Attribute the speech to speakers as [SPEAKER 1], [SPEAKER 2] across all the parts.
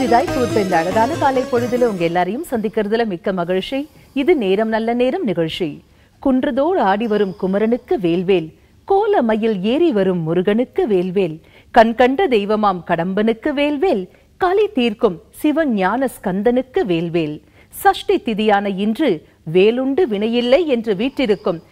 [SPEAKER 1] புதிதாய் தூர்த்த இந்த அழகான காலை பொழுதுல உங்க எல்லாரையும் சந்திக்கிறதுல மிக்க மகிழ்ச்சி இது நேரம் நல்ல நேரம் நிகழ்ச்சி குன்றதோடு ஆடி வரும் குமரனுக்கு வேல்வேல் கோல மயில் ஏறி வரும் முருகனுக்கு வேல்வேல் கண்கண்ட தெய்வமாம் கடம்பனுக்கு வேல்வேல் களி தீர்க்கும் சிவஞான ஸ்கந்தனுக்கு வேல்வேல் சஷ்டி திதியான இன்று வேலுண்டு வினையில்லை என்று வீற்றிருக்கும்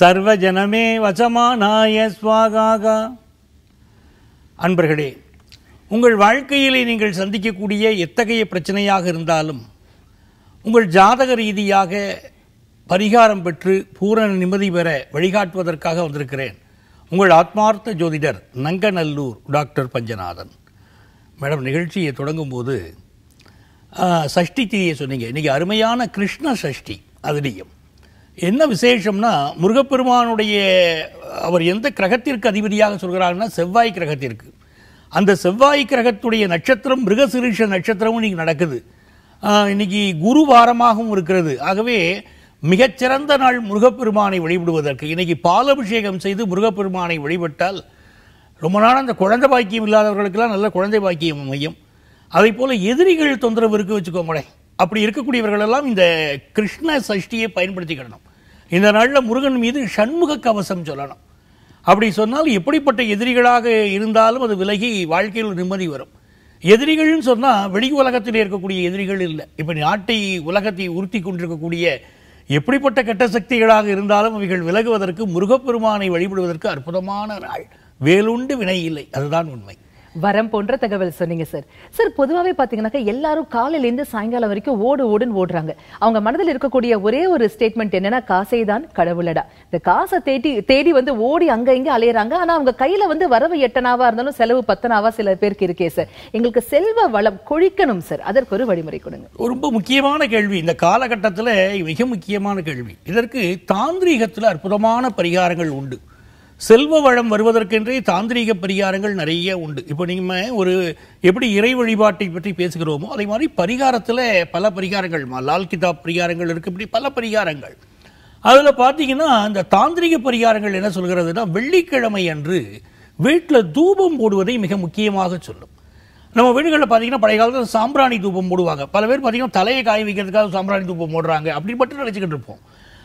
[SPEAKER 2] சர்வஜனமே வசமானாய ஸ்வாகாக அன்பர்களே உங்கள் வாழ்க்கையிலே நீங்கள் சந்திக்கக்கூடிய எத்தகைய பிரச்சனையாக இருந்தாலும் உங்கள் ஜாதக ரீதியாக பரிகாரம் பெற்று பூரண நிம்மதி பெற வழிகாட்டுவதற்காக வந்திருக்கிறேன் உங்கள் ஆத்மார்த்த ஜோதிடர் நங்கநல்லூர் டாக்டர் பஞ்சநாதன் மேடம் நிகழ்ச்சியை தொடங்கும்போது சஷ்டி தீயை சொன்னீங்க இன்றைக்கி அருமையான கிருஷ்ண சஷ்டி அதுலேயும் என்ன விசேஷம்னா முருகப்பெருமானுடைய அவர் எந்த கிரகத்திற்கு அதிபதியாக சொல்கிறாருன்னா செவ்வாய் கிரகத்திற்கு அந்த செவ்வாய் கிரகத்துடைய நட்சத்திரம் மிருகசிரீஷ நட்சத்திரமும் இன்றைக்கி நடக்குது இன்னைக்கு குரு வாரமாகவும் இருக்கிறது ஆகவே மிகச்சிறந்த நாள் முருகப்பெருமானை வழிபடுவதற்கு இன்னைக்கு பாலபிஷேகம் செய்து முருகப்பெருமானை வழிபட்டால் ரொம்ப நாள் அந்த குழந்தை பாக்கியம் இல்லாதவர்களுக்கெல்லாம் நல்ல குழந்தை பாக்கியம் அமையும் அதே போல் எதிரிகள் தொந்தரவு இருக்கு வச்சுக்கோங்களேன் அப்படி இருக்கக்கூடியவர்களெல்லாம் இந்த கிருஷ்ண சஷ்டியை பயன்படுத்திக்கிடணும் இந்த நாளில் முருகன் மீது சண்முக கவசம் சொல்லணும் அப்படி சொன்னால் எப்படிப்பட்ட எதிரிகளாக இருந்தாலும் அது விலகி வாழ்க்கையில் நிம்மதி வரும் எதிரிகள்னு சொன்னால் வெளி உலகத்தில் இருக்கக்கூடிய எதிரிகள் இல்லை இப்போ நாட்டை உலகத்தை உறுத்தி கொண்டிருக்கக்கூடிய எப்படிப்பட்ட கெட்ட சக்திகளாக இருந்தாலும் அவைகள் விலகுவதற்கு முருகப்பெருமானை வழிபடுவதற்கு அற்புதமான நாள் வேலுண்டு வினை இல்லை அதுதான் உண்மை
[SPEAKER 1] வரம் போன்ற தகவல் சொன்னீங்க சார் சார் பொதுவாகவே பார்த்தீங்கன்னாக்கா எல்லாரும் காலையிலேருந்து சாயங்காலம் வரைக்கும் ஓடு ஓடுன்னு ஓடுறாங்க அவங்க மனதில் இருக்கக்கூடிய ஒரே ஒரு ஸ்டேட்மெண்ட் என்னன்னா காசை தான் கடவுளடா இந்த காசை தேடி தேடி வந்து ஓடி அங்கே இங்கே அலையிறாங்க ஆனால் அவங்க கையில் வந்து வரவு எட்டனாவா இருந்தாலும் செலவு பத்தனாவா சில பேருக்கு இருக்கே சார் எங்களுக்கு செல்வ வளம் கொழிக்கணும் சார் அதற்கு ஒரு வழிமுறை கொடுங்க
[SPEAKER 2] ரொம்ப முக்கியமான கேள்வி இந்த காலகட்டத்தில் மிக முக்கியமான கேள்வி இதற்கு தாந்திரீகத்தில் அற்புதமான பரிகாரங்கள் உண்டு செல்வ வளம் வருவதற்கென்றே தாந்திரீக பரிகாரங்கள் நிறைய உண்டு இப்போ நீங்கள் ஒரு எப்படி இறை வழிபாட்டை பற்றி பேசுகிறோமோ அதே மாதிரி பரிகாரத்தில் பல பரிகாரங்கள் லால் கிதாப் பரிகாரங்கள் இருக்குது இப்படி பல பரிகாரங்கள் அதில் பார்த்தீங்கன்னா இந்த தாந்திரிக பரிகாரங்கள் என்ன சொல்கிறதுனா வெள்ளிக்கிழமை அன்று வீட்டில் தூபம் போடுவதை மிக முக்கியமாக சொல்லும் நம்ம வீடுகளில் பார்த்தீங்கன்னா பழைய காலத்தில் சாம்பிராணி தூபம் போடுவாங்க பல பேர் பார்த்தீங்கன்னா தலையை காய வைக்கிறதுக்காக சாம்பிராணி தூபம் போடுறாங்க அப்படின்னு மட்டும் நினச்சிக்கிட்டு இருப்போம்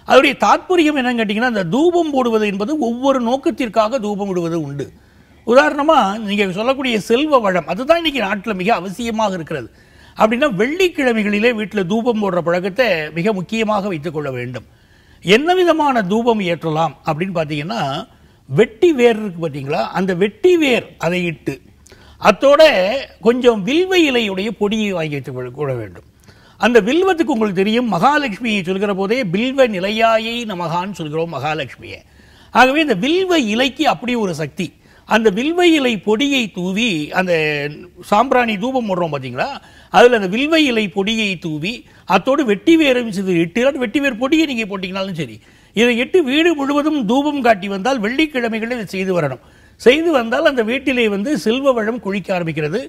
[SPEAKER 2] அதோடைய தாற்பயம் என்னன்னு கேட்டிங்கன்னா அந்த தூபம் போடுவது என்பது ஒவ்வொரு நோக்கத்திற்காக தூபம் விடுவது உண்டு உதாரணமாக நீங்கள் சொல்லக்கூடிய செல்வ வளம் அதுதான் இன்றைக்கி நாட்டில் மிக அவசியமாக இருக்கிறது அப்படின்னா வெள்ளிக்கிழமைகளிலே வீட்டில் தூபம் போடுற பழக்கத்தை மிக முக்கியமாக வைத்துக்கொள்ள வேண்டும் என்ன விதமான தூபம் ஏற்றலாம் அப்படின்னு பார்த்தீங்கன்னா வெட்டி வேர் இருக்குது பார்த்தீங்களா அந்த வெட்டி வேர் அதை இட்டு அத்தோட கொஞ்சம் வில்வ இலையுடைய பொடியை வாங்கி வைத்துக் கொள்ள வேண்டும் அந்த வில்வத்துக்கு உங்களுக்கு தெரியும் மகாலட்சுமியை சொல்கிற போதே வில்வ நிலையாயை நமகான்னு சொல்கிறோம் மகாலட்சுமியை ஆகவே இந்த வில்வ இலைக்கு அப்படி ஒரு சக்தி அந்த வில்வ இலை பொடியை தூவி அந்த சாம்பிராணி தூபம் போடுறோம் பார்த்தீங்களா அதில் அந்த வில்வ இலை பொடியை தூவி அத்தோடு வெட்டி வேறும் சிறு இட்டு அது வெட்டி வேர் பொடியை நீங்கள் போட்டிங்கனாலும் சரி இதை இட்டு வீடு முழுவதும் தூபம் காட்டி வந்தால் வெள்ளிக்கிழமைகளில் இதை செய்து வரணும் செய்து வந்தால் அந்த வீட்டிலே வந்து செல்வ வளம் குழிக்க ஆரம்பிக்கிறது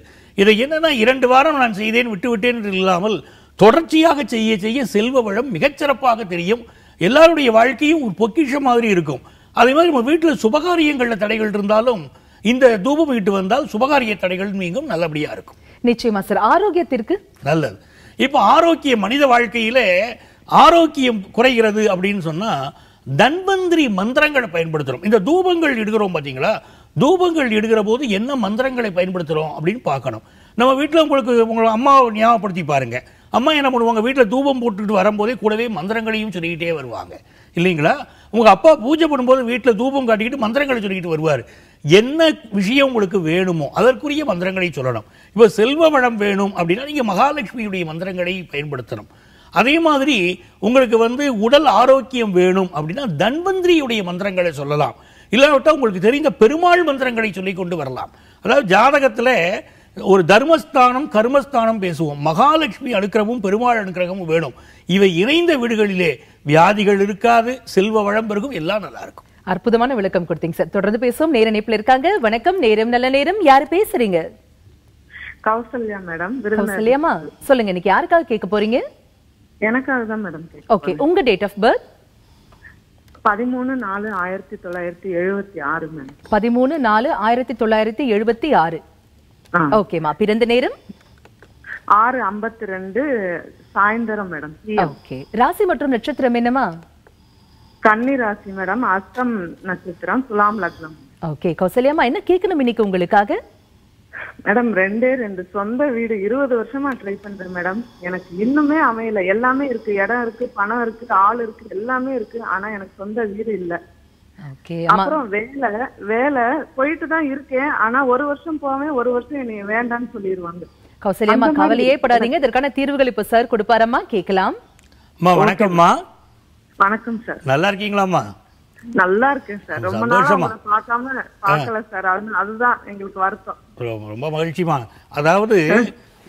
[SPEAKER 2] இதை என்னன்னா இரண்டு வாரம் நான் செய்தேன் விட்டு விட்டேன் என்று இல்லாமல் தொடர்ச்சியாக செய்ய செய்ய செல்வ வளம் மிகச்சிறப்பாக தெரியும் எல்லாருடைய வாழ்க்கையும் ஒரு பொக்கிஷம் மாதிரி இருக்கும் அதே மாதிரி நம்ம வீட்டில் சுபகாரியங்களில் தடைகள் இருந்தாலும் இந்த தூபம் வீட்டு வந்தால் சுபகாரிய தடைகள் நீங்கும் நல்லபடியாக இருக்கும்
[SPEAKER 1] நிச்சயமா சார் ஆரோக்கியத்திற்கு
[SPEAKER 2] நல்லது இப்போ ஆரோக்கிய மனித வாழ்க்கையில் ஆரோக்கியம் குறைகிறது அப்படின்னு சொன்னால் தன்வந்திரி மந்திரங்களை பயன்படுத்துகிறோம் இந்த தூபங்கள் இடுகிறோம் பார்த்தீங்களா தூபங்கள் இடுகிற போது என்ன மந்திரங்களை பயன்படுத்துகிறோம் அப்படின்னு பார்க்கணும் நம்ம வீட்டில் உங்களுக்கு உங்களை அம்மாவை ஞாபகப்படுத்தி பாருங்கள் அம்மா என்ன பண்ணுவாங்க வீட்டில் தூபம் போட்டுட்டு வரும்போதே கூடவே மந்திரங்களையும் சொல்லிக்கிட்டே வருவாங்க இல்லைங்களா உங்கள் அப்பா பூஜை பண்ணும்போது வீட்டில் தூபம் காட்டிக்கிட்டு மந்திரங்களை சொல்லிக்கிட்டு வருவார் என்ன விஷயம் உங்களுக்கு வேணுமோ அதற்குரிய மந்திரங்களை சொல்லணும் இப்போ செல்வ வளம் வேணும் அப்படின்னா நீங்கள் மகாலட்சுமியுடைய மந்திரங்களை பயன்படுத்தணும் அதே மாதிரி உங்களுக்கு வந்து உடல் ஆரோக்கியம் வேணும் அப்படின்னா தன்வந்திரியுடைய மந்திரங்களை சொல்லலாம் இல்லாவிட்டால் உங்களுக்கு தெரிந்த பெருமாள் மந்திரங்களை சொல்லி கொண்டு வரலாம் அதாவது ஜாதகத்தில் ஒரு தர்மஸ்தானம் கர்மஸ்தானம் பேசுவோம் மகாலட்சுமி அனுக்கிரமும் பெருமாள் அனுக்கிரகமும் வேணும் இவை இணைந்த வீடுகளிலே வியாதிகள் இருக்காது செல்வ வளம் பெருகும் எல்லாம் நல்லா இருக்கும்
[SPEAKER 1] அற்புதமான விளக்கம் கொடுத்தீங்க சார் தொடர்ந்து பேசுவோம் நேர இணைப்புல இருக்காங்க வணக்கம் நேரம் நல்ல நேரம் யாரு பேசுறீங்க
[SPEAKER 3] கௌசல்யா மேடம் கௌசல்யாமா
[SPEAKER 1] சொல்லுங்க இன்னைக்கு யாருக்காக கேட்க போறீங்க
[SPEAKER 3] எனக்காக தான் மேடம்
[SPEAKER 1] ஓகே உங்க டேட் ஆஃப் பர்த்
[SPEAKER 3] பதிமூணு நாலு ஆயிரத்தி தொள்ளாயிரத்தி எழுபத்தி ஆறு மேடம்
[SPEAKER 1] பதிமூணு நாலு ஆயிரத்தி தொள்ளாயிரத்தி எழுபத்தி ஆறு ஓகேமா பிறந்த நேரம்
[SPEAKER 3] ஆறு ஐம்பத்தி ரெண்டு சாயந்தரம் மேடம் ஓகே ராசி மற்றும் நட்சத்திரம் என்னமா கன்னி ராசி மேடம் அஸ்தம் நட்சத்திரம் துலாம் லக்னம்
[SPEAKER 1] ஓகே கௌசல்யாமா என்ன கேட்கணும் இன்னைக்கு உங்களுக்காக மேடம்
[SPEAKER 3] ரெண்டே ரெண்டு சொந்த வீடு இருபது வருஷமா ட்ரை பண்றேன் மேடம் எனக்கு இன்னுமே அமையல எல்லாமே இருக்கு இடம் இருக்கு பணம் இருக்கு ஆள் இருக்கு எல்லாமே இருக்கு ஆனா எனக்கு சொந்த வீடு இல்லை அப்புறம் வேலை வேலை போயிட்டு தான் இருக்கேன் ஆனா ஒரு வருஷம் போவேன் ஒரு வருஷம் என்னை வேண்டாம்னு சொல்லிடுவாங்க
[SPEAKER 1] கௌசல்யம்மா கவலையே படாதீங்க இதற்கான தீர்வுகள் இப்ப சார் கொடுப்பாரம்மா கேட்கலாம்
[SPEAKER 2] வணக்கம்மா வணக்கம் சார் நல்லா இருக்கீங்களாம்மா
[SPEAKER 3] நல்லா இருக்கேன் சார் ரொம்ப நாளா பார்க்காம பார்க்கல சார் அதுதான் எங்களுக்கு வருத்தம்
[SPEAKER 2] ரொம்ப மகிழ்ச்சிமா அதாவது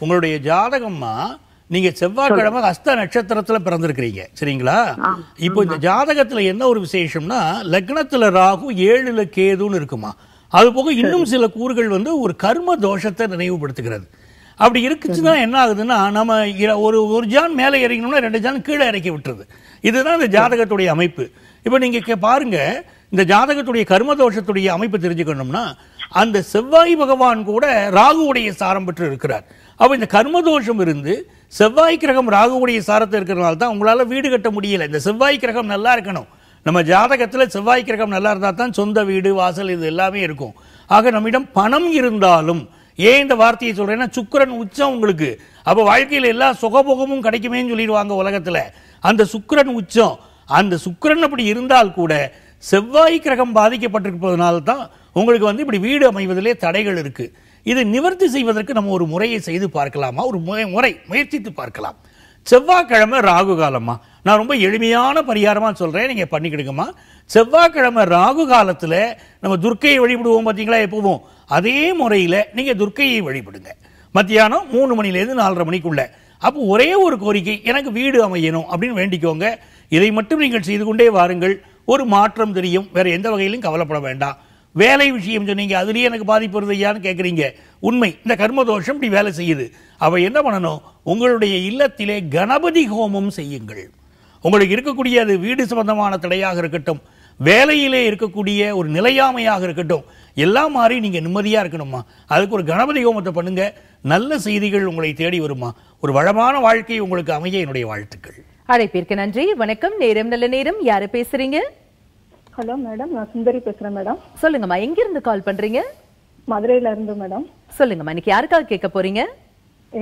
[SPEAKER 2] உங்களுடைய ஜாதகம்மா நீங்க செவ்வாய்க்கிழமை அஸ்த நட்சத்திரத்துல பிறந்திருக்கிறீங்க சரிங்களா இப்போ இந்த ஜாதகத்துல என்ன ஒரு விசேஷம்னா லக்னத்துல ராகு ஏழுல கேதுன்னு இருக்குமா அது போக இன்னும் சில கூறுகள் வந்து ஒரு கர்ம தோஷத்தை நினைவுபடுத்துகிறது அப்படி இருக்குச்சுன்னா என்ன ஆகுதுன்னா நம்ம ஒரு ஒரு ஜான் மேலே இறங்கணும்னா ரெண்டு ஜான் கீழே இறக்கி விட்டுறது இதுதான் இந்த ஜாதகத்துடைய அமைப்பு இப்போ நீங்க பாருங்க இந்த ஜாதகத்துடைய கர்ம தோஷத்துடைய அமைப்பு தெரிஞ்சுக்கணும்னா அந்த செவ்வாய் பகவான் கூட ராகுவுடைய சாரம் பெற்று இருக்கிறார் அப்போ இந்த கர்மதோஷம் இருந்து செவ்வாய் கிரகம் ராகுவுடைய சாரத்தை இருக்கிறதுனால தான் உங்களால் வீடு கட்ட முடியல இந்த செவ்வாய் கிரகம் நல்லா இருக்கணும் நம்ம ஜாதகத்தில் செவ்வாய் கிரகம் நல்லா இருந்தால் தான் சொந்த வீடு வாசல் இது எல்லாமே இருக்கும் ஆக நம்மிடம் பணம் இருந்தாலும் ஏன் இந்த வார்த்தையை சொல்கிறேன்னா சுக்கரன் உச்சம் உங்களுக்கு அப்போ வாழ்க்கையில் எல்லா சுகபோகமும் கிடைக்குமேன்னு சொல்லிடுவாங்க உலகத்தில் அந்த சுக்கரன் உச்சம் அந்த சுக்கரன் அப்படி இருந்தால் கூட செவ்வாய் கிரகம் பாதிக்கப்பட்டிருப்பதனால தான் உங்களுக்கு வந்து இப்படி வீடு அமைவதிலே தடைகள் இருக்குது இதை நிவர்த்தி செய்வதற்கு நம்ம ஒரு முறையை செய்து பார்க்கலாமா ஒரு முறை முயற்சித்து பார்க்கலாம் செவ்வாய்க்கிழமை ராகு காலம்மா நான் ரொம்ப எளிமையான பரிகாரமாக சொல்கிறேன் நீங்கள் பண்ணிக்கிடுங்கம்மா செவ்வாய்க்கிழமை ராகு காலத்தில் நம்ம துர்க்கையை வழிபடுவோம் பார்த்தீங்களா எப்போவும் அதே முறையில் நீங்கள் துர்க்கையை வழிபடுங்க மத்தியானம் மூணு மணிலேருந்து நாலரை மணிக்குள்ளே அப்போ ஒரே ஒரு கோரிக்கை எனக்கு வீடு அமையணும் அப்படின்னு வேண்டிக்கோங்க இதை மட்டும் நீங்கள் செய்து கொண்டே வாருங்கள் ஒரு மாற்றம் தெரியும் வேறு எந்த வகையிலும் கவலைப்பட வேண்டாம் வேலை விஷயம் சொன்னீங்க அதுலேயே எனக்கு பாதிப்பு வருது ஐயான்னு கேட்குறீங்க உண்மை இந்த கர்மதோஷம் இப்படி வேலை செய்யுது அவள் என்ன பண்ணணும் உங்களுடைய இல்லத்திலே கணபதி ஹோமம் செய்யுங்கள் உங்களுக்கு இருக்கக்கூடிய அது வீடு சம்பந்தமான தடையாக இருக்கட்டும் வேலையிலே இருக்கக்கூடிய ஒரு நிலையாமையாக இருக்கட்டும் எல்லாம் மாறி நீங்கள் நிம்மதியாக இருக்கணுமா அதுக்கு ஒரு கணபதி ஹோமத்தை பண்ணுங்க நல்ல செய்திகள் உங்களை தேடி வருமா ஒரு வளமான வாழ்க்கை உங்களுக்கு அமைய என்னுடைய வாழ்த்துக்கள்
[SPEAKER 1] அழைப்பிற்கு நன்றி வணக்கம் நேரம் நல்ல நேரம் யாரை பேசுறீங்க ஹலோ மேடம் நான் சுந்தரி பேசுறேன் மேடம் சொல்லுங்கம்மா எங்க இருந்து கால் பண்றீங்க மதுரையில இருந்து மேடம் சொல்லுங்கம்மா இன்னைக்கு யாருக்காக கேட்க போறீங்க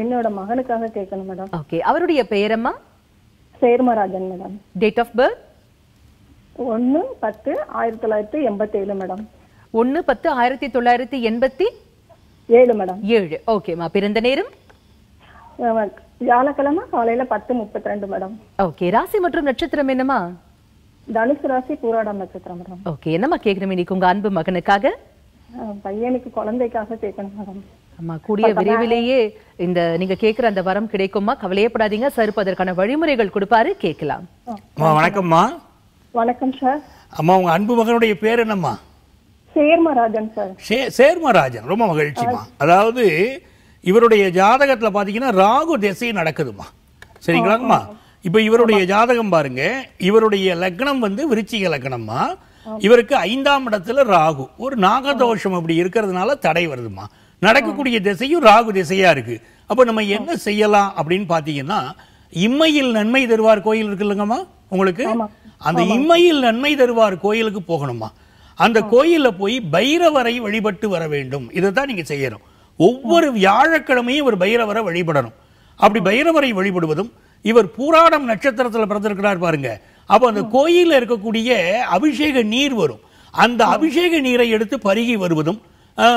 [SPEAKER 3] என்னோட மகனுக்காக கேட்கணும் மேடம் ஓகே அவருடைய பெயரம்மா Chermarajan madam date of birth ஒன்னு பத்து ஆயிரத்தி தொள்ளாயிரத்தி எண்பத்தி ஏழு மேடம் ஒன்னு பத்து ஆயிரத்தி தொள்ளாயிரத்தி எண்பத்தி ஏழு மேடம் ஏழு
[SPEAKER 1] ஓகேம்மா பிறந்த நேரம்
[SPEAKER 3] வியாழக்கிழமை காலையில பத்து முப்பத்தி ரெண்டு மேடம் ஓகே ராசி மற்றும் நட்சத்திரம் என்னம்மா தனுசு ராசி பூராடம் நட்சத்திரம் மேடம்
[SPEAKER 1] ஓகே என்னம்மா கேட்குறேன் இன்னைக்கு உங்க அன்பு மகனுக்காக
[SPEAKER 3] பையனுக்கு குழந்தைக்காக கேட்கணும் மேடம்
[SPEAKER 1] ஆமா கூடிய விரைவிலேயே இந்த நீங்க கேக்குற அந்த வரம் கிடைக்குமா கவலையப்படாதீங்க சருப்பு அதற்கான வழிமுறைகள்
[SPEAKER 3] கொடுப்பாரு கேட்கலாம் வணக்கம்மா வணக்கம் சார்
[SPEAKER 2] அம்மா உங்க அன்பு மகனுடைய பேர் என்னம்மா
[SPEAKER 3] சேர்மராஜன்
[SPEAKER 2] சார் சேர்மராஜன் ரொம்ப மகிழ்ச்சிமா அதாவது இவருடைய ஜாதகத்துல பாத்தீங்கன்னா ராகு திசை நடக்குதுமா சரிங்களாங்கம்மா இப்ப இவருடைய ஜாதகம் பாருங்க இவருடைய லக்னம் வந்து விருச்சிக லக்னம்மா இவருக்கு ஐந்தாம் இடத்துல ராகு ஒரு நாகதோஷம் அப்படி இருக்கிறதுனால தடை வருதுமா நடக்கக்கூடிய திசையும் ராகு திசையா இருக்கு அப்போ நம்ம என்ன செய்யலாம் அப்படின்னு பார்த்தீங்கன்னா இம்மையில் நன்மை தருவார் கோயில் இருக்கு இல்லைங்கம்மா உங்களுக்கு அந்த இம்மையில் நன்மை தருவார் கோயிலுக்கு போகணுமா அந்த கோயில போய் பைரவரை வழிபட்டு வர வேண்டும் இதை தான் நீங்க செய்யணும் ஒவ்வொரு வியாழக்கிழமையும் ஒரு பைரவரை வழிபடணும் அப்படி பைரவரை வழிபடுவதும் இவர் பூராடம் நட்சத்திரத்தில் பிறந்திருக்கிறார் பாருங்க அப்போ அந்த கோயிலில் இருக்கக்கூடிய அபிஷேக நீர் வரும் அந்த அபிஷேக நீரை எடுத்து பருகி வருவதும்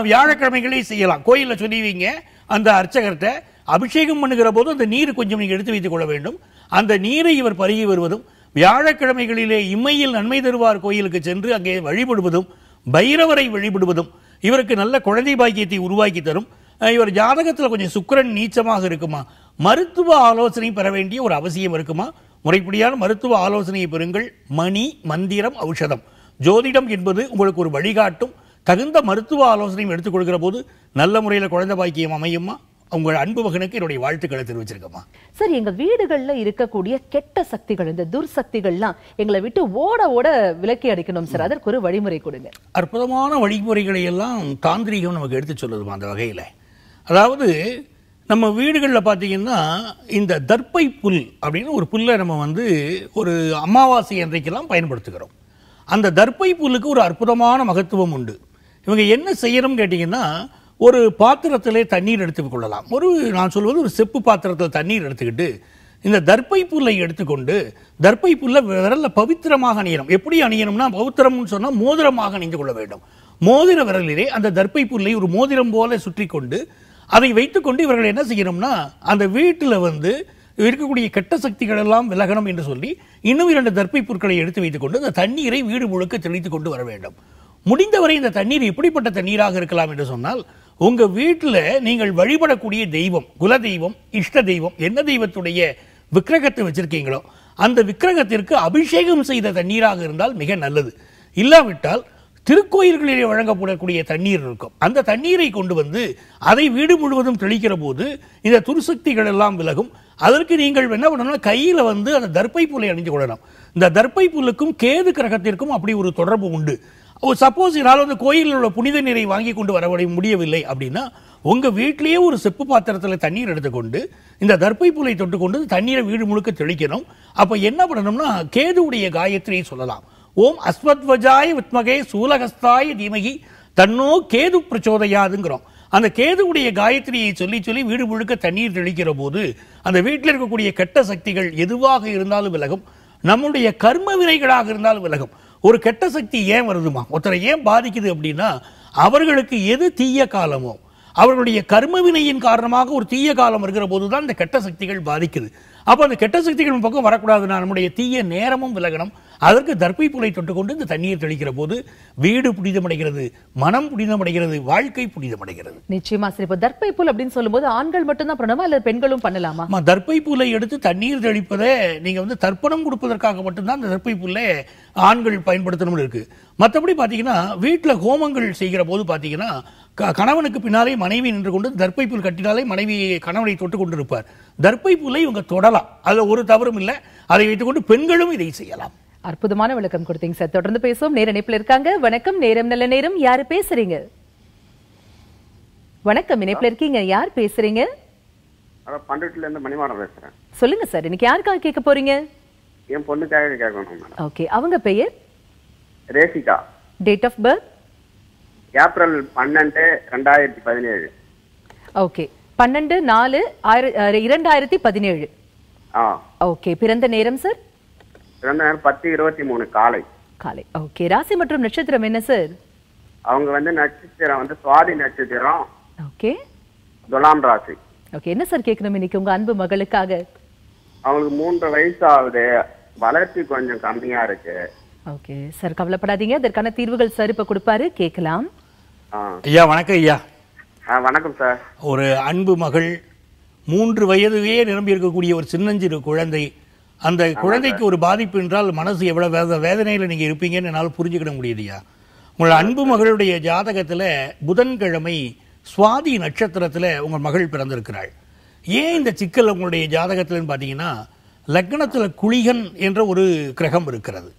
[SPEAKER 2] வியாழக்கிழமைகளே செய்யலாம் கோயிலில் சொல்லிவிங்க அந்த அர்ச்சகர்கிட்ட அபிஷேகம் பண்ணுகிற போது அந்த நீர் கொஞ்சம் நீங்கள் எடுத்து வைத்துக் கொள்ள வேண்டும் அந்த நீரை இவர் பருகி வருவதும் வியாழக்கிழமைகளிலே இம்மையில் நன்மை தருவார் கோயிலுக்கு சென்று அங்கே வழிபடுவதும் பைரவரை வழிபடுவதும் இவருக்கு நல்ல குழந்தை பாக்கியத்தை உருவாக்கி தரும் இவர் ஜாதகத்தில் கொஞ்சம் சுக்கரன் நீச்சமாக இருக்குமா மருத்துவ ஆலோசனை பெற வேண்டிய ஒரு அவசியம் இருக்குமா முறைப்படியான மருத்துவ ஆலோசனையை பெறுங்கள் மணி மந்திரம் ஔஷதம் ஜோதிடம் என்பது உங்களுக்கு ஒரு வழிகாட்டும் தகுந்த மருத்துவ ஆலோசனையும் எடுத்துக் கொடுக்கிற போது நல்ல முறையில் குழந்தை பாக்கியம் அமையுமா உங்கள் அன்பு மகனுக்கு என்னுடைய வாழ்த்துக்களை தெரிவிச்சிருக்கமா
[SPEAKER 1] சார் எங்க வீடுகள்ல இருக்கக்கூடிய கெட்ட சக்திகள் இந்த துர்சக்திகள்லாம் எங்களை விட்டு ஓட ஓட விலக்கி அடிக்கணும் சார் அதற்கு ஒரு வழிமுறை கொடுங்க
[SPEAKER 2] அற்புதமான வழிமுறைகளை எல்லாம் தாந்திரிகம் நமக்கு எடுத்து சொல்லுதுமா அந்த வகையில் அதாவது நம்ம வீடுகளில் பார்த்தீங்கன்னா இந்த தர்ப்பை புல் அப்படின்னு ஒரு புல்லை நம்ம வந்து ஒரு அமாவாசை அன்றைக்கெல்லாம் பயன்படுத்துகிறோம் அந்த தர்ப்பை புல்லுக்கு ஒரு அற்புதமான மகத்துவம் உண்டு இவங்க என்ன செய்யறோம்னு கேட்டிங்கன்னா ஒரு பாத்திரத்திலே தண்ணீர் எடுத்து கொள்ளலாம் ஒரு நான் சொல்வது ஒரு செப்பு பாத்திரத்தில் தண்ணீர் எடுத்துக்கிட்டு இந்த தர்ப்பை புல்லை எடுத்துக்கொண்டு தர்ப்பை புல்லை விரலில் பவித்திரமாக அணியணும் எப்படி அணியணும்னா பவித்திரம்னு சொன்னால் மோதிரமாக அணிந்து கொள்ள வேண்டும் மோதிர விரலிலே அந்த தர்ப்பை புல்லை ஒரு மோதிரம் போல சுற்றி கொண்டு அதை வைத்துக்கொண்டு இவர்கள் என்ன செய்யணும்னா அந்த வீட்டில் வந்து இருக்கக்கூடிய கெட்ட சக்திகள் எல்லாம் விலகணும் என்று சொல்லி இன்னும் இரண்டு தர்ப்பை பொருட்களை எடுத்து வைத்துக்கொண்டு அந்த தண்ணீரை வீடு முழுக்க தெளித்துக் கொண்டு வர வேண்டும் முடிந்தவரை இந்த தண்ணீர் எப்படிப்பட்ட தண்ணீராக இருக்கலாம் என்று சொன்னால் உங்கள் வீட்டில் நீங்கள் வழிபடக்கூடிய தெய்வம் குல தெய்வம் இஷ்ட தெய்வம் என்ன தெய்வத்துடைய விக்கிரகத்தை வச்சிருக்கீங்களோ அந்த விக்கிரகத்திற்கு அபிஷேகம் செய்த தண்ணீராக இருந்தால் மிக நல்லது இல்லாவிட்டால் திருக்கோயில்களிலே வழங்கப்படக்கூடிய தண்ணீர் இருக்கும் அந்த தண்ணீரை கொண்டு வந்து அதை வீடு முழுவதும் தெளிக்கிற போது இந்த துருசக்திகள் எல்லாம் விலகும் அதற்கு நீங்கள் என்ன பண்ணணும்னா கையில் வந்து அந்த தர்ப்பை புல்லை அணிஞ்சு கொள்ளலாம் இந்த தர்ப்பை புல்லுக்கும் கேது கிரகத்திற்கும் அப்படி ஒரு தொடர்பு உண்டு சப்போஸ் என்னால் வந்து கோயிலில் உள்ள புனித நீரை வாங்கி கொண்டு வர முடியவில்லை அப்படின்னா உங்கள் வீட்டிலேயே ஒரு செப்பு பாத்திரத்தில் தண்ணீர் எடுத்துக்கொண்டு இந்த தர்ப்பை புலை தொட்டுக்கொண்டு தண்ணீரை வீடு முழுக்க தெளிக்கணும் அப்போ என்ன பண்ணணும்னா கேதுவுடைய காயத்திரியை சொல்லலாம் ஓம் அஸ்வத்வஜாய் வித்மகே சூலகஸ்தாய் தீமகி தன்னோ கேது பிரச்சோதையாதுங்கிறோம் அந்த கேதுவுடைய காயத்ரியை சொல்லி சொல்லி வீடு முழுக்க தண்ணீர் தெளிக்கிற போது அந்த வீட்டில் இருக்கக்கூடிய கெட்ட சக்திகள் எதுவாக இருந்தாலும் விலகும் நம்முடைய கர்ம வினைகளாக இருந்தாலும் விலகும் ஒரு கெட்ட சக்தி ஏன் வருதுமா ஒருத்தரை ஏன் பாதிக்குது அப்படின்னா அவர்களுக்கு எது தீய காலமோ அவர்களுடைய கர்மவினையின் காரணமாக ஒரு தீய காலம் வருகிற போது தான் இந்த கெட்ட சக்திகள் பாதிக்குது அப்போ அந்த கெட்ட சக்திகள் பக்கம் வரக்கூடாதுன்னா நம்முடைய தீய நேரமும் விலகணும் அதற்கு தர்ப்பை புலை தொட்டுக்கொண்டு இந்த தண்ணீர் தெளிக்கிற போது வீடு புனிதமடைகிறது மனம் புனிதமடைகிறது வாழ்க்கை புனிதமடைகிறது
[SPEAKER 1] நிச்சயமா சரி இப்போ தர்ப்பை புல் அப்படின்னு சொல்லும்போது ஆண்கள் மட்டும்தான் பண்ணணுமா இல்லை பெண்களும் பண்ணலாமா
[SPEAKER 2] தர்ப்பை புலை எடுத்து தண்ணீர் தெளிப்பதை நீங்கள் வந்து தர்ப்பணம் கொடுப்பதற்காக மட்டும்தான் இந்த தர்ப்பை புல்லை ஆண்கள் பயன்படுத்தணும்னு இருக்குது மற்றபடி பார்த்தீங்கன்னா வீட்டில் ஹோமங்கள் செய்கிற போது பார்த்தீங்கன்னா கணவனுக்கு பின்னாலே மனைவி நின்று கொண்டு தர்ப்பை புல் கட்டினாலே மனைவி கணவனை தொட்டு கொண்டிருப்பார் தர்ப்பை புல்லை இவங்க தொடலாம் அதுல ஒரு தவறும் இல்லை அதை வைத்துக்கொண்டு பெண்களும் இதை செய்யலாம்
[SPEAKER 1] அற்புதமான விளக்கம் கொடுத்தீங்க சார் தொடர்ந்து பேசுவோம் நேர இணைப்பில் இருக்காங்க வணக்கம் நேரம் நல்ல நேரம் யாரு பேசுறீங்க வணக்கம் இணைப்பில் இருக்கீங்க யார் பேசுறீங்க
[SPEAKER 3] பண்ருட்டில இருந்து மணிமாறன் பேசுறேன்
[SPEAKER 1] சொல்லுங்க சார் இன்னைக்கு யாருக்காக கேட்க போறீங்க
[SPEAKER 3] என் பொண்ணுக்காக கேட்கணும்
[SPEAKER 1] ஓகே அவங்க பெயர் Resika date of birth
[SPEAKER 2] April பன்னெண்டு ரெண்டாயிரத்தி பதினேழு
[SPEAKER 1] ஓகே பன்னெண்டு நாலு இரண்டாயிரத்தி பதினேழு ஓகே பிறந்த நேரம் சார்
[SPEAKER 3] பிறந்த நேரம் பத்து இருபத்தி மூணு காலை
[SPEAKER 1] காலை ஓகே ராசி மற்றும் நட்சத்திரம் என்ன சார்
[SPEAKER 2] அவங்க வந்து நட்சத்திரம் வந்து சுவாதி நட்சத்திரம் ஓகே துலாம் ராசி
[SPEAKER 1] ஓகே என்ன சார் கேட்கணும் இன்னைக்கு உங்க அன்பு மகளுக்காக
[SPEAKER 2] அவங்களுக்கு மூன்று வயசு ஆகுது வளர்ச்சி கொஞ்சம் கம்மியா இருக்கு
[SPEAKER 1] ஓகே சார் கவலைப்படாதீங்க அதற்கான தீர்வுகள் சார் இப்ப கொடுப்பாரு கேட்கலாம்
[SPEAKER 2] ஐயா வணக்கம் ஐயா வணக்கம் சார் ஒரு அன்பு மகள் மூன்று வயதுவே நிரம்பி இருக்கக்கூடிய ஒரு சின்னஞ்சிறு குழந்தை அந்த குழந்தைக்கு ஒரு பாதிப்பு என்றால் மனசு எவ்வளவு வேத வேதனையில் நீங்க இருப்பீங்கன்னு என்னால் புரிஞ்சுக்கிட முடியுதுயா உங்கள் அன்பு மகளுடைய ஜாதகத்தில் புதன்கிழமை சுவாதி நட்சத்திரத்தில் உங்கள் மகள் பிறந்திருக்கிறாள் ஏன் இந்த சிக்கல் உங்களுடைய ஜாதகத்தில்னு பார்த்தீங்கன்னா லக்னத்தில் குளிகன் என்ற ஒரு கிரகம் இருக்கிறது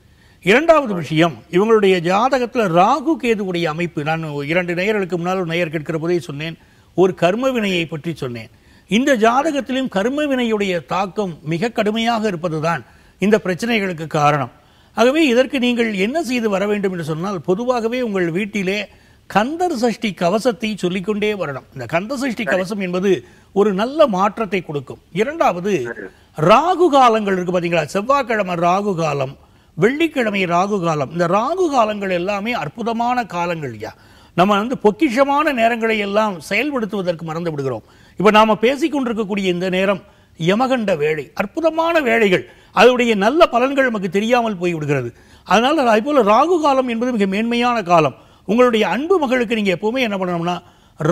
[SPEAKER 2] இரண்டாவது விஷயம் இவங்களுடைய ஜாதகத்தில் ராகு உடைய அமைப்பு நான் இரண்டு நேயர்களுக்கு முன்னால் ஒரு நேயர் கேட்கிற போதே சொன்னேன் ஒரு கர்ம வினையை பற்றி சொன்னேன் இந்த ஜாதகத்திலும் கர்ம வினையுடைய தாக்கம் மிக கடுமையாக இருப்பதுதான் இந்த பிரச்சனைகளுக்கு காரணம் ஆகவே இதற்கு நீங்கள் என்ன செய்து வர வேண்டும் என்று சொன்னால் பொதுவாகவே உங்கள் வீட்டிலே கந்தர் சஷ்டி கவசத்தை சொல்லிக்கொண்டே வரணும் இந்த கந்த சஷ்டி கவசம் என்பது ஒரு நல்ல மாற்றத்தை கொடுக்கும் இரண்டாவது ராகு காலங்கள் இருக்கு பார்த்தீங்களா செவ்வாய்க்கிழமை ராகு காலம் வெள்ளிக்கிழமை ராகு காலம் இந்த ராகு காலங்கள் எல்லாமே அற்புதமான காலங்கள் ஐயா நம்ம வந்து பொக்கிஷமான நேரங்களை எல்லாம் செயல்படுத்துவதற்கு மறந்து விடுகிறோம் இப்போ நாம் பேசிக்கொண்டிருக்கக்கூடிய இந்த நேரம் யமகண்ட வேலை அற்புதமான வேலைகள் அதனுடைய நல்ல பலன்கள் நமக்கு தெரியாமல் போய்விடுகிறது அதனால் அதுபோல் ராகு காலம் என்பது மிக மேன்மையான காலம் உங்களுடைய அன்பு மகளுக்கு நீங்கள் எப்போவுமே என்ன பண்ணணும்னா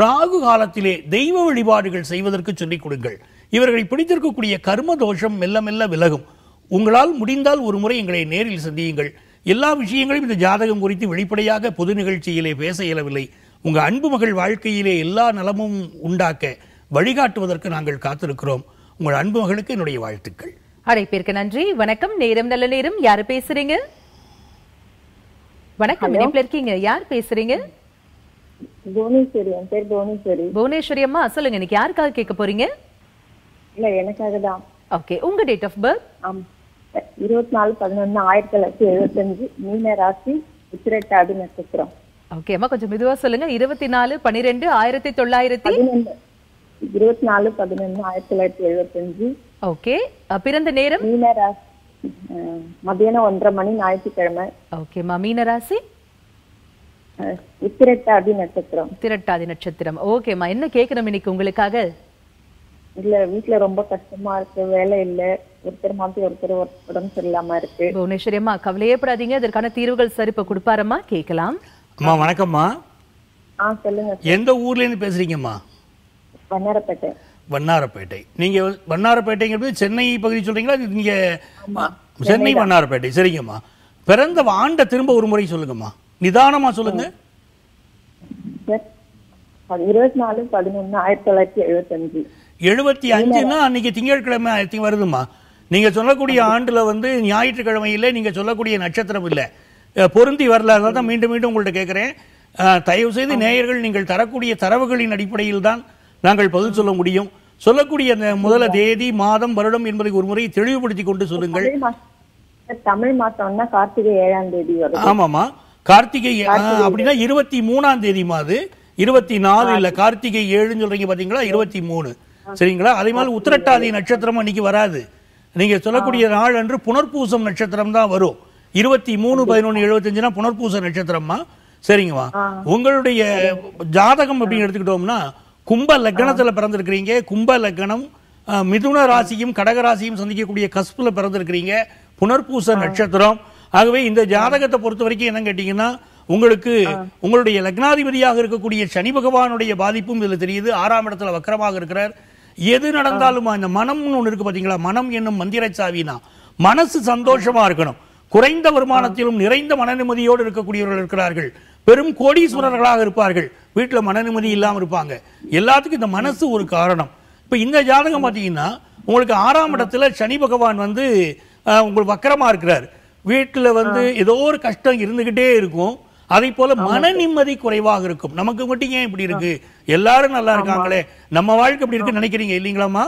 [SPEAKER 2] ராகு காலத்திலே தெய்வ வழிபாடுகள் செய்வதற்கு சொல்லிக் கொடுங்கள் இவர்களை பிடித்திருக்கக்கூடிய கர்ம தோஷம் மெல்ல மெல்ல விலகும் உங்களால் முடிந்தால் ஒரு முறை எங்களை நேரில் சந்தியுங்கள் எல்லா விஷயங்களையும் இந்த ஜாதகம் குறித்து வெளிப்படையாக பொது நிகழ்ச்சியிலே பேச இயலவில்லை உங்கள் அன்பு மகள் வாழ்க்கையிலே எல்லா நலமும் உண்டாக்க வழிகாட்டுவதற்கு நாங்கள் காத்திருக்கிறோம் உங்கள் அன்பு மகளுக்கு என்னுடைய வாழ்த்துக்கள்
[SPEAKER 1] அழைப்பிற்கு நன்றி
[SPEAKER 3] வணக்கம் நேரம்
[SPEAKER 1] நல்ல நேரம் யாரு பேசுறீங்க வணக்கம் இருக்கீங்க யார் பேசுறீங்க
[SPEAKER 3] புவனேஸ்வரி
[SPEAKER 1] புவனேஸ்வரி அம்மா சொல்லுங்க இன்னைக்கு யாருக்காக கேட்க போறீங்க இல்ல எனக்காக தான் ஓகே உங்க டேட் ஆஃப் பர்த்
[SPEAKER 3] ஆமா இருபத்தி நாலு பதினொன்னு ஆயிரத்தி தொள்ளாயிரத்தி எழுபத்தஞ்சு மீன ராசி உத்திரட்டாதி நட்சத்திரம்
[SPEAKER 1] ஓகேம்மா கொஞ்சம் மெதுவா சொல்லுங்க இருபத்தி நாலு பனிரெண்டு ஆயிரத்தி தொள்ளாயிரத்தி
[SPEAKER 3] இருபத்தி நாலு பதினொன்னு ஆயிரத்தி தொள்ளாயிரத்தி எழுபத்தஞ்சு ஓகே பிறந்த நேரம் மீன ராசி மதியானம் ஒன்றரை மணி ஞாயிற்றுக்கிழமை ஓகேம்மா மீன ராசி
[SPEAKER 1] உத்திரட்டாதி நட்சத்திரம் உத்திரட்டாதி நட்சத்திரம் ஓகேம்மா என்ன கேட்கணும் இன்னைக்கு உங்களுக்காக
[SPEAKER 3] இல்ல வீட்டுல ரொம்ப கஷ்டமா இருக்கு வேலை இல்லை ஒருத்தர் மாதிரி ஒருத்தர்
[SPEAKER 1] உடம்பு சரியில்லாம இருக்கு புவனேஸ்வரி அம்மா கவலையே படாதீங்க இதற்கான தீர்வுகள் சார் இப்ப கொடுப்பாரம்மா கேட்கலாம்
[SPEAKER 2] அம்மா வணக்கம்மா ஆ சொல்லுங்க எந்த ஊர்ல இருந்து பேசுறீங்கம்மா வண்ணாரப்பேட்டை வண்ணாரப்பேட்டை நீங்க வண்ணாரப்பேட்டைங்கிறது சென்னை பகுதி சொல்றீங்களா நீங்க சென்னை வண்ணாரப்பேட்டை சரிங்கம்மா பிறந்த ஆண்ட திரும்ப ஒரு முறை சொல்லுங்கம்மா நிதானமா
[SPEAKER 3] சொல்லுங்க இருபத்தி நாலு பதினொன்னு ஆயிரத்தி தொள்ளாயிரத்தி எழுபத்தி அஞ்சு
[SPEAKER 2] எழுபத்தி அஞ்சுன்னா அன்னைக்கு திங்கட்கிழமை வருதுமா நீங்க சொல்லக்கூடிய ஆண்டுல வந்து இல்லை நீங்க சொல்லக்கூடிய நட்சத்திரம் இல்லை பொருந்தி வரல தான் மீண்டும் மீண்டும் உங்கள்கிட்ட கேட்கிறேன் தயவு செய்து நேயர்கள் நீங்கள் தரக்கூடிய தரவுகளின் அடிப்படையில் தான் நாங்கள் பதில் சொல்ல முடியும் சொல்லக்கூடிய அந்த முதல தேதி மாதம் வருடம் என்பதை ஒரு முறை தெளிவுபடுத்தி கொண்டு சொல்லுங்கள்
[SPEAKER 3] தமிழ் மாசம்னா கார்த்திகை ஏழாம் தேதி ஆமாமா
[SPEAKER 2] கார்த்திகை அப்படின்னா இருபத்தி மூணாம் தேதி மாது இருபத்தி நாலு இல்ல கார்த்திகை ஏழுன்னு சொல்றீங்க பாத்தீங்களா இருபத்தி மூணு சரிங்களா அதே மாதிரி உத்திரட்டாதி நட்சத்திரம் அன்னைக்கு வராது நீங்கள் சொல்லக்கூடிய நாள் அன்று புனர்பூசம் நட்சத்திரம் தான் வரும் இருபத்தி மூணு பதினொன்று எழுபத்தஞ்சுனா புனர்பூச நட்சத்திரம்மா சரிங்கம்மா உங்களுடைய ஜாதகம் அப்படின்னு எடுத்துக்கிட்டோம்னா கும்ப லக்னத்தில் பிறந்திருக்கிறீங்க கும்ப லக்னம் மிதுன ராசியும் கடக ராசியும் சந்திக்கக்கூடிய கஸ்பில் பிறந்திருக்கிறீங்க புனர்பூச நட்சத்திரம் ஆகவே இந்த ஜாதகத்தை பொறுத்த வரைக்கும் என்னன்னு கேட்டிங்கன்னா உங்களுக்கு உங்களுடைய லக்னாதிபதியாக இருக்கக்கூடிய சனி பகவானுடைய பாதிப்பும் இதில் தெரியுது ஆறாம் இடத்துல வக்கரமாக இருக்கிறார் எது நடந்தாலும் அந்த மனம்னு ஒன்று இருக்கு பார்த்தீங்களா மனம் என்னும் மந்திர சாவினா மனசு சந்தோஷமா இருக்கணும் குறைந்த வருமானத்திலும் நிறைந்த மன இருக்கக்கூடியவர்கள் இருக்கிறார்கள் பெரும் கோடீஸ்வரர்களாக இருப்பார்கள் வீட்டில் மன நிம்மதி இல்லாமல் இருப்பாங்க எல்லாத்துக்கும் இந்த மனசு ஒரு காரணம் இப்போ இந்த ஜாதகம் பார்த்தீங்கன்னா உங்களுக்கு ஆறாம் இடத்துல சனி பகவான் வந்து உங்களுக்கு வக்கரமாக இருக்கிறார் வீட்டில் வந்து ஏதோ ஒரு கஷ்டம் இருந்துக்கிட்டே இருக்கும் அதை போல மன நிம்மதி குறைவாக இருக்கும் நமக்கு மட்டும் ஏன் இப்படி இருக்கு எல்லாரும் நல்லா இருக்காங்களே நம்ம வாழ்க்கை இப்படி இருக்குன்னு நினைக்கிறீங்க இல்லைங்களாமா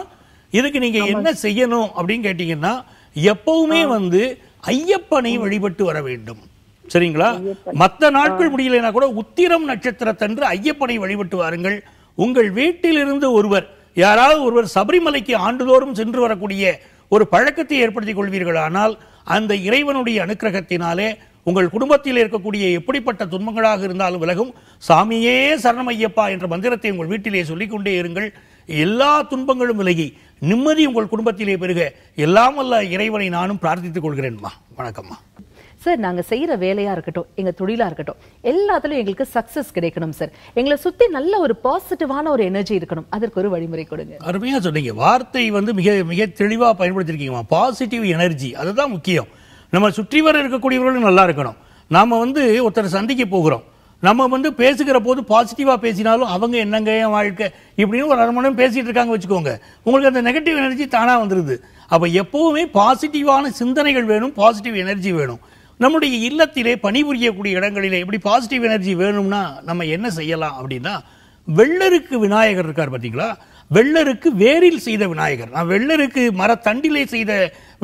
[SPEAKER 2] இதுக்கு நீங்க என்ன செய்யணும் அப்படின்னு கேட்டீங்கன்னா எப்பவுமே வந்து ஐயப்பனை வழிபட்டு வர வேண்டும் சரிங்களா மற்ற நாட்கள் முடியலைன்னா கூட உத்திரம் நட்சத்திரத்தன்று ஐயப்பனை வழிபட்டு வாருங்கள் உங்கள் வீட்டிலிருந்து ஒருவர் யாராவது ஒருவர் சபரிமலைக்கு ஆண்டுதோறும் சென்று வரக்கூடிய ஒரு பழக்கத்தை ஏற்படுத்திக் ஆனால் அந்த இறைவனுடைய அனுக்கிரகத்தினாலே உங்கள் குடும்பத்தில் இருக்கக்கூடிய எப்படிப்பட்ட துன்பங்களாக இருந்தாலும் விலகும் சாமியே சரணமையப்பா என்ற மந்திரத்தை உங்கள் வீட்டிலே சொல்லிக்கொண்டே இருங்கள் எல்லா துன்பங்களும் விலகி நிம்மதி உங்கள் குடும்பத்திலே பெருக எல்லாம் இறைவனை நானும் பிரார்த்தித்துக் கொள்கிறேன்மா வணக்கம்மா
[SPEAKER 1] சார் நாங்கள் செய்கிற வேலையாக இருக்கட்டும் எங்கள் தொழிலாக இருக்கட்டும் எல்லாத்துலையும் எங்களுக்கு சக்ஸஸ் கிடைக்கணும் சார் எங்களை சுற்றி நல்ல ஒரு பாசிட்டிவான ஒரு எனர்ஜி இருக்கணும் அதற்கு ஒரு வழிமுறை கொடுங்க
[SPEAKER 2] அருமையாக சொன்னீங்க வார்த்தை வந்து மிக மிக தெளிவாக பயன்படுத்திருக்கீங்க பாசிட்டிவ் எனர்ஜி அதுதான் முக்கியம் நம்ம சுற்றி வர இருக்கக்கூடியவர்களும் நல்லா இருக்கணும் நாம் வந்து ஒருத்தர் சந்திக்க போகிறோம் நம்ம வந்து பேசுகிற போது பாசிட்டிவாக பேசினாலும் அவங்க என்னங்க என் வாழ்க்கை இப்படின்னு ஒரு அரை மணி நேரம் பேசிகிட்டு இருக்காங்க வச்சுக்கோங்க உங்களுக்கு அந்த நெகட்டிவ் எனர்ஜி தானாக வந்துடுது அப்போ எப்போவுமே பாசிட்டிவான சிந்தனைகள் வேணும் பாசிட்டிவ் எனர்ஜி வேணும் நம்முடைய இல்லத்திலே பணிபுரியக்கூடிய இடங்களிலே இப்படி பாசிட்டிவ் எனர்ஜி வேணும்னா நம்ம என்ன செய்யலாம் அப்படின்னா வெள்ளருக்கு விநாயகர் இருக்கார் பார்த்தீங்களா வெள்ளருக்கு வேரில் செய்த விநாயகர் நான் வெள்ளருக்கு மரத்தண்டிலே செய்த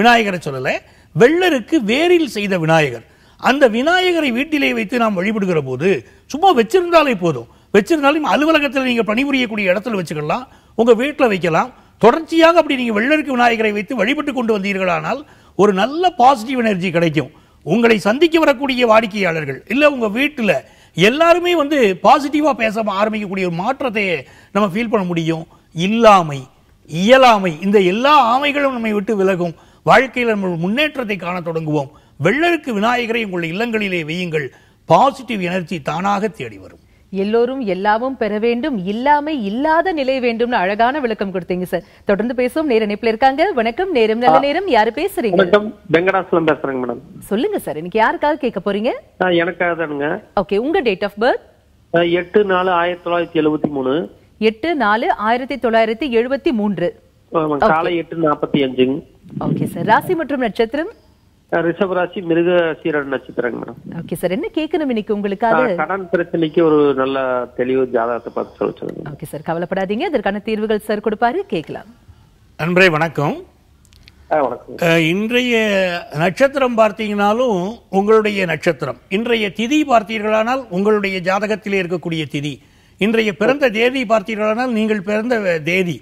[SPEAKER 2] விநாயகரை சொல்லலை வெள்ளருக்கு வேரில் செய்த விநாயகர் அந்த விநாயகரை வீட்டிலே வைத்து நாம் வழிபடுகிற போது சும்மா வச்சிருந்தாலே போதும் வச்சிருந்தாலும் அலுவலகத்தில் நீங்கள் பணிபுரியக்கூடிய இடத்துல வச்சுக்கலாம் உங்கள் வீட்டில் வைக்கலாம் தொடர்ச்சியாக அப்படி நீங்கள் வெள்ளருக்கு விநாயகரை வைத்து வழிபட்டு கொண்டு வந்தீர்களானால் ஒரு நல்ல பாசிட்டிவ் எனர்ஜி கிடைக்கும் உங்களை சந்திக்க வரக்கூடிய வாடிக்கையாளர்கள் இல்லை உங்கள் வீட்டில் எல்லாருமே வந்து பாசிட்டிவாக பேச ஆரம்பிக்கக்கூடிய ஒரு மாற்றத்தை நம்ம ஃபீல் பண்ண முடியும் இல்லாமை இயலாமை இந்த எல்லா ஆமைகளும் நம்மை விட்டு விலகும் வாழ்க்கையில் நம்ம முன்னேற்றத்தை காண தொடங்குவோம் வெள்ளருக்கு விநாயகரை உங்கள் இல்லங்களிலே வையுங்கள் பாசிட்டிவ் எனர்ஜி தானாக தேடி வரும்
[SPEAKER 1] எல்லோரும் எல்லாமும் பெற வேண்டும் இல்லாமை இல்லாத நிலை வேண்டும்னு அழகான விளக்கம் கொடுத்தீங்க சார் தொடர்ந்து பேசுவோம் நேர நினைப்புல இருக்காங்க வணக்கம் நேரம் நல்ல நேரம் யாரு பேசுறீங்க வணக்கம்
[SPEAKER 3] வெங்கடாசலம் பேசுறேங்க மேடம்
[SPEAKER 1] சொல்லுங்க சார் இன்னைக்கு யாருக்காக கேட்க போறீங்க
[SPEAKER 3] எனக்காக தானுங்க
[SPEAKER 1] ஓகே உங்க டேட் ஆஃப் பர்த்
[SPEAKER 2] எட்டு நாலு ஆயிரத்தி தொள்ளாயிரத்தி எழுபத்தி மூணு
[SPEAKER 1] எட்டு நாலு ஆயிரத்தி தொள்ளாயிரத்தி எழுபத்தி மூன்று
[SPEAKER 2] காலை எட்டு நாற்பத்தி அஞ்சுங்க
[SPEAKER 1] ஓகே சார் ராசி மற்றும் நட்சத்திரம்
[SPEAKER 2] ரிஷப ராசி மிருக சீரன் நட்சத்திரங்க மேடம்
[SPEAKER 1] ஓகே சார் என்ன கேட்கணும் இன்னைக்கு உங்களுக்கு
[SPEAKER 2] கடன் பிரச்சனைக்கு ஒரு நல்ல தெளிவு ஜாதகத்தை பார்த்து சொல்லுங்க
[SPEAKER 1] ஓகே சார் கவலைப்படாதீங்க இதற்கான தீர்வுகள் சார் கொடுப்பாரு கேட்கலாம்
[SPEAKER 2] நண்பரே வணக்கம் இன்றைய நட்சத்திரம் பார்த்தீங்கனாலும் உங்களுடைய நட்சத்திரம் இன்றைய திதி பார்த்தீர்களானால் உங்களுடைய ஜாதகத்திலே இருக்கக்கூடிய திதி இன்றைய பிறந்த தேதி பார்த்தீர்களானால் நீங்கள் பிறந்த தேதி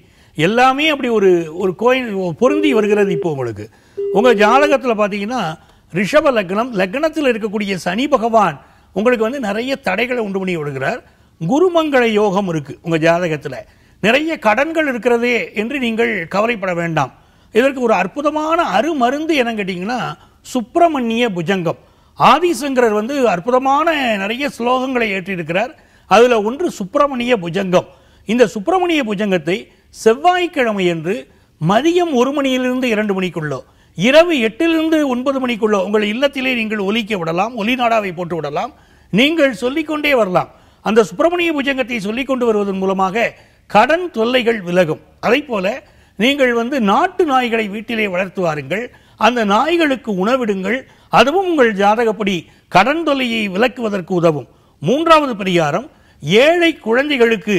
[SPEAKER 2] எல்லாமே அப்படி ஒரு ஒரு கோயில் பொருந்தி வருகிறது இப்போ உங்களுக்கு உங்கள் ஜாதகத்தில் பார்த்தீங்கன்னா ரிஷப லக்னம் லக்னத்தில் இருக்கக்கூடிய சனி பகவான் உங்களுக்கு வந்து நிறைய தடைகளை உண்டு பண்ணி விடுகிறார் குருமங்கள யோகம் இருக்குது உங்கள் ஜாதகத்தில் நிறைய கடன்கள் இருக்கிறதே என்று நீங்கள் கவலைப்பட வேண்டாம் இதற்கு ஒரு அற்புதமான அருமருந்து என்னன்னு கேட்டீங்கன்னா சுப்பிரமணிய புஜங்கம் ஆதிசங்கரர் வந்து அற்புதமான நிறைய ஸ்லோகங்களை ஏற்றியிருக்கிறார் அதில் ஒன்று சுப்பிரமணிய புஜங்கம் இந்த சுப்பிரமணிய புஜங்கத்தை செவ்வாய்க்கிழமையன்று மதியம் ஒரு மணியிலிருந்து இரண்டு மணிக்குள்ளோ இரவு எட்டிலிருந்து ஒன்பது மணிக்குள்ளோ உங்கள் இல்லத்திலே நீங்கள் ஒலிக்க விடலாம் ஒலி நாடாவை போட்டு விடலாம் நீங்கள் சொல்லிக்கொண்டே வரலாம் அந்த சுப்பிரமணிய பூஜங்கத்தை சொல்லிக் கொண்டு வருவதன் மூலமாக கடன் தொல்லைகள் விலகும் அதை போல நீங்கள் வந்து நாட்டு நாய்களை வீட்டிலே வளர்த்து வாருங்கள் அந்த நாய்களுக்கு உணவிடுங்கள் அதுவும் உங்கள் ஜாதகப்படி கடன் தொல்லையை விலக்குவதற்கு உதவும் மூன்றாவது பரிகாரம் ஏழை குழந்தைகளுக்கு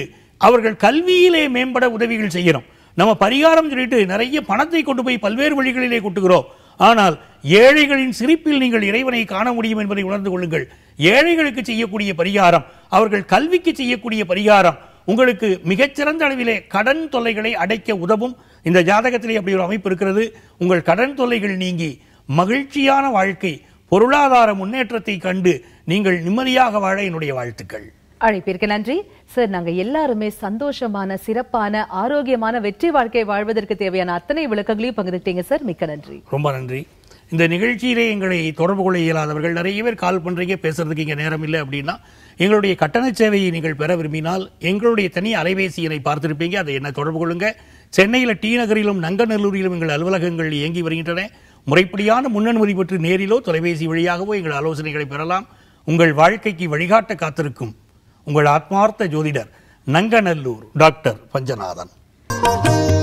[SPEAKER 2] அவர்கள் கல்வியிலே மேம்பட உதவிகள் செய்கிறோம் நம்ம பரிகாரம் சொல்லிட்டு நிறைய பணத்தை கொண்டு போய் பல்வேறு வழிகளிலே கொட்டுகிறோம் ஆனால் ஏழைகளின் சிரிப்பில் நீங்கள் இறைவனை காண முடியும் என்பதை உணர்ந்து கொள்ளுங்கள் ஏழைகளுக்கு செய்யக்கூடிய பரிகாரம் அவர்கள் கல்விக்கு செய்யக்கூடிய பரிகாரம் உங்களுக்கு மிகச்சிறந்த அளவிலே கடன் தொல்லைகளை அடைக்க உதவும் இந்த ஜாதகத்திலே அப்படி ஒரு அமைப்பு இருக்கிறது உங்கள் கடன் தொல்லைகள் நீங்கி மகிழ்ச்சியான வாழ்க்கை பொருளாதார முன்னேற்றத்தை கண்டு நீங்கள் நிம்மதியாக வாழ என்னுடைய வாழ்த்துக்கள்
[SPEAKER 1] அழைப்பிற்கு நன்றி சார் நாங்க எல்லாருமே சந்தோஷமான சிறப்பான ஆரோக்கியமான வெற்றி வாழ்க்கை வாழ்வதற்கு தேவையான அத்தனை விளக்கங்களையும் பங்கிட்டீங்க சார் மிக்க நன்றி
[SPEAKER 2] ரொம்ப நன்றி இந்த நிகழ்ச்சியிலே எங்களை தொடர்பு கொள்ள இயலாதவர்கள் நிறைய பேர் கால் பண்ணுறீங்க பேசுறதுக்கு இங்கே நேரம் இல்லை அப்படின்னா எங்களுடைய கட்டண சேவையை நீங்கள் பெற விரும்பினால் எங்களுடைய தனி அலைபேசி பார்த்திருப்பீங்க அதை என்ன தொடர்பு கொள்ளுங்க சென்னையில் டி நகரிலும் நங்கநல்லூரிலும் எங்கள் அலுவலகங்கள் இயங்கி வருகின்றன முறைப்படியான முன்னனுமதி பெற்று நேரிலோ தொலைபேசி வழியாகவோ எங்கள் ஆலோசனைகளை பெறலாம் உங்கள் வாழ்க்கைக்கு வழிகாட்ட காத்திருக்கும் உங்கள் ஆத்மார்த்த ஜோதிடர் நங்கநல்லூர் டாக்டர் பஞ்சநாதன்